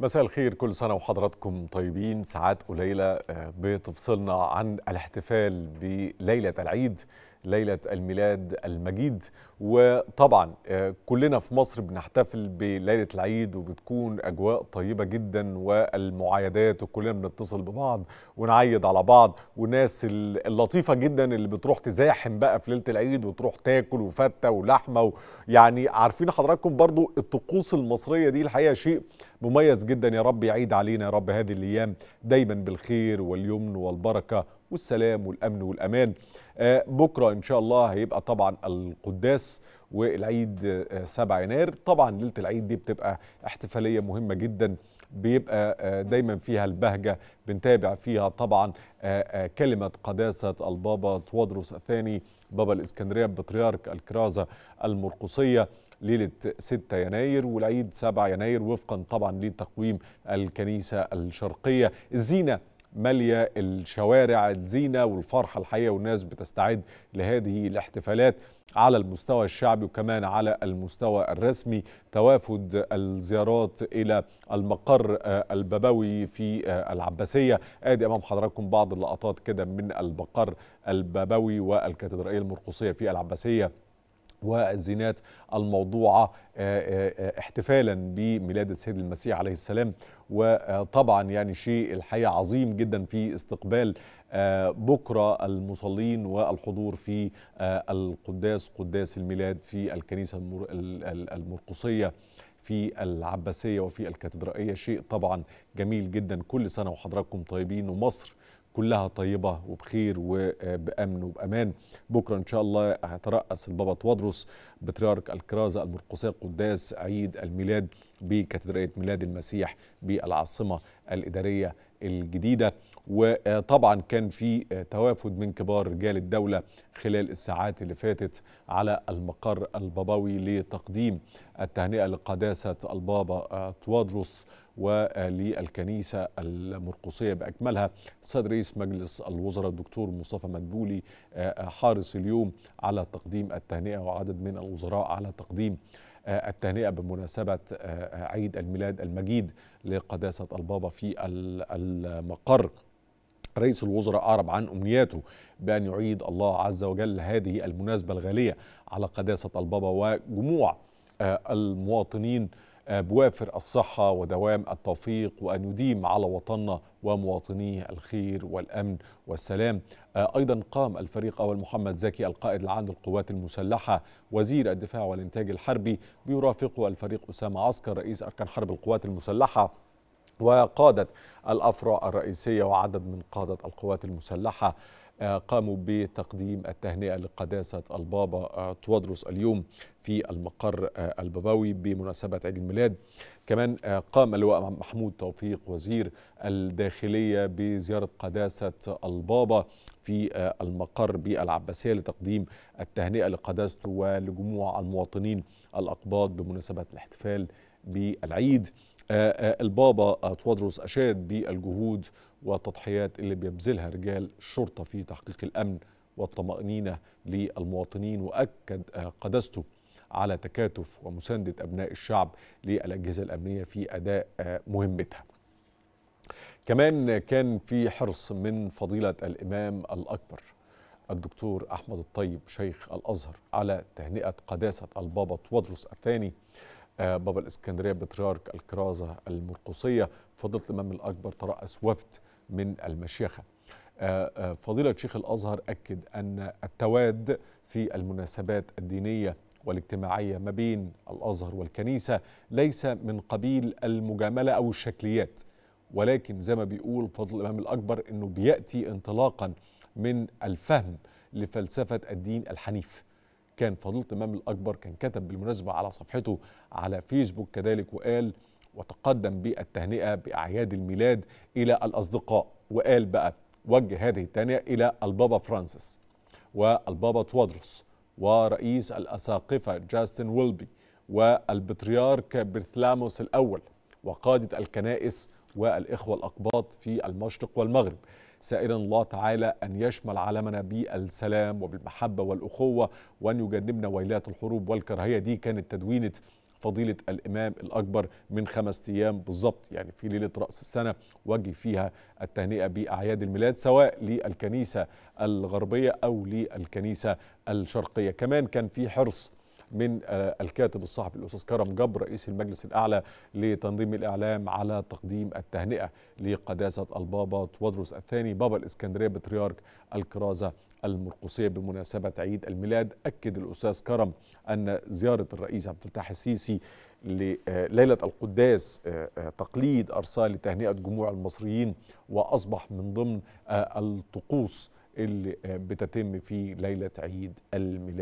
مساء الخير كل سنة وحضراتكم طيبين ساعات قليلة آه، بتفصلنا عن الاحتفال بليلة العيد ليلة الميلاد المجيد وطبعا آه، كلنا في مصر بنحتفل بليلة العيد وبتكون أجواء طيبة جدا والمعايدات وكلنا بنتصل ببعض ونعيد على بعض والناس اللطيفة جدا اللي بتروح تزاحم بقى في ليلة العيد وتروح تاكل وفتة ولحمة يعني عارفين حضراتكم برضو الطقوس المصرية دي الحقيقة شيء مميز جدا يا رب يعيد علينا يا رب هذه الأيام دايما بالخير واليمن والبركة والسلام والأمن والأمان آه، بكرة إن شاء الله هيبقى طبعا القداس والعيد 7 آه، يناير طبعا ليلة العيد دي بتبقى احتفالية مهمة جدا بيبقى آه، دايما فيها البهجة بنتابع فيها طبعا كلمة قداسة البابا توادروس الثاني بابا الإسكندرية بطريرك الكرازة المرقصية ليلة 6 يناير والعيد 7 يناير وفقا طبعا لتقويم الكنيسة الشرقية الزينة ماليه الشوارع الزينه والفرحه الحقيقه والناس بتستعد لهذه الاحتفالات على المستوى الشعبي وكمان على المستوى الرسمي توافد الزيارات الى المقر آه، البابوي في آه، العباسيه ادي امام حضراتكم بعض اللقطات كده من المقر البابوي والكاتدرائيه المرقصيه في العباسيه والزينات الموضوعة آه، آه، آه، احتفالا بميلاد السيد المسيح عليه السلام وطبعا يعني شيء الحقيقة عظيم جدا في استقبال بكرة المصلين والحضور في القداس قداس الميلاد في الكنيسة المرقصية في العباسية وفي الكاتدرائية شيء طبعا جميل جدا كل سنة وحضراتكم طيبين ومصر كلها طيبة وبخير وبأمن وبأمان بكرة إن شاء الله هيترأس البابا توادروس بطريرك الكرازة المرقسي قداس عيد الميلاد بكاتدرائية ميلاد المسيح بالعاصمة الإدارية الجديده وطبعا كان في توافد من كبار رجال الدوله خلال الساعات اللي فاتت على المقر البابوي لتقديم التهنئه لقداسه البابا توادروس وللكنيسة المرقصية بأكملها السيد رئيس مجلس الوزراء الدكتور مصطفى مدبولي آه، حارس اليوم على تقديم التهنئة وعدد من الوزراء على تقديم آه، التهنئة بمناسبة آه، عيد الميلاد المجيد لقداسة البابا في المقر رئيس الوزراء أعرب عن أمنياته بأن يعيد الله عز وجل هذه المناسبة الغالية على قداسة البابا وجموع آه، المواطنين بوافر الصحة ودوام التوفيق وأن يديم على وطننا ومواطنيه الخير والأمن والسلام آه، أيضا قام الفريق أول محمد زكي القائد العام للقوات المسلحة وزير الدفاع والإنتاج الحربي بيرافقه الفريق أسامة عسكر رئيس أركان حرب القوات المسلحة وقادة الأفرع الرئيسية وعدد من قادة القوات المسلحة آه، قاموا بتقديم التهنئة لقداسة البابا آه، توادروس اليوم في المقر آه، البابوي بمناسبة عيد الميلاد كمان قام اللواء محمود توفيق وزير الداخلية بزيارة قداسة البابا في المقر بالعباسية لتقديم التهنئة لقداسته ولجموع المواطنين الأقباط بمناسبة الاحتفال بالعيد آه، آه، البابا تواضروس أشاد بالجهود والتضحيات اللي بيبذلها رجال الشرطة في تحقيق الأمن والطمأنينة للمواطنين وأكد آه، قدسته على تكاتف ومساندة أبناء الشعب للأجهزة الأمنية في أداء مهمتها كمان كان في حرص من فضيلة الإمام الأكبر الدكتور أحمد الطيب شيخ الأزهر على تهنئة قداسة البابا تودرس الثاني آه، بابا الإسكندرية بطريرك الكرازة المرقصية فضيلة الإمام الأكبر ترأس وفد من المشيخة آه، آه، فضيلة شيخ الأزهر أكد أن التواد في المناسبات الدينية والاجتماعية ما بين الأزهر والكنيسة ليس من قبيل المجاملة أو الشكليات ولكن زي ما بيقول فضل الإمام الأكبر أنه بيأتي انطلاقا من الفهم لفلسفة الدين الحنيف كان فضيلة الإمام الأكبر كان كتب بالمناسبة على صفحته على فيسبوك كذلك وقال وتقدم بالتهنئة بأعياد الميلاد إلى الأصدقاء وقال بقى وجه هذه التهنئة إلى البابا فرانسيس والبابا توادروس ورئيس الأساقفة جاستن ويلبي والبطريرك برثلاموس الأول وقادة الكنائس والإخوة الأقباط في المشرق والمغرب سائلا الله تعالى أن يشمل عالمنا بالسلام وبالمحبة والأخوة وأن يجنبنا ويلات الحروب والكراهية دي كانت تدوينة فضيلة الإمام الأكبر من خمس أيام بالظبط يعني في ليلة رأس السنة وجه فيها التهنئة بأعياد الميلاد سواء للكنيسة الغربية أو للكنيسة الشرقية كمان كان في حرص من آه، الكاتب الصحفي الأستاذ كرم جبر رئيس المجلس الأعلى لتنظيم الإعلام على تقديم التهنئة لقداسة البابا تودروس الثاني بابا الإسكندرية بطريرك الكرازة المرقسية بمناسبة عيد الميلاد أكد الأستاذ كرم أن زيارة الرئيس عبد الفتاح السيسي لليلة آه، القداس آه، تقليد أرسال لتهنئة جموع المصريين وأصبح من ضمن الطقوس اللي بتتم في ليلة عيد الميلاد